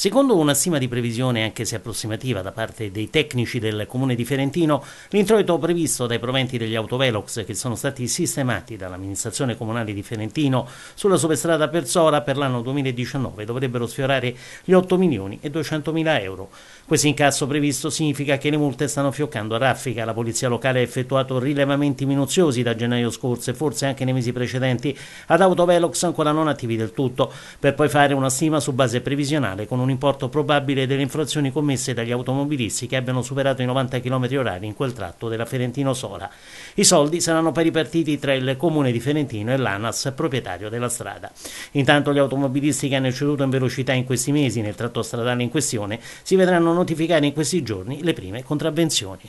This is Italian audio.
Secondo una stima di previsione, anche se approssimativa, da parte dei tecnici del comune di Ferentino, l'introito previsto dai proventi degli autovelox che sono stati sistemati dall'amministrazione comunale di Ferentino sulla superstrada Persola per l'anno 2019 dovrebbero sfiorare gli 8 milioni e 200 mila euro. Questo incasso previsto significa che le multe stanno fioccando a raffica. La polizia locale ha effettuato rilevamenti minuziosi da gennaio scorso e forse anche nei mesi precedenti ad autovelox ancora non attivi del tutto, per poi fare una stima su base previsionale con un un importo probabile delle infrazioni commesse dagli automobilisti che abbiano superato i 90 km/h in quel tratto della Ferentino-Sola. I soldi saranno poi ripartiti tra il comune di Ferentino e l'ANAS, proprietario della strada. Intanto gli automobilisti che hanno ceduto in velocità in questi mesi nel tratto stradale in questione si vedranno notificare in questi giorni le prime contravvenzioni.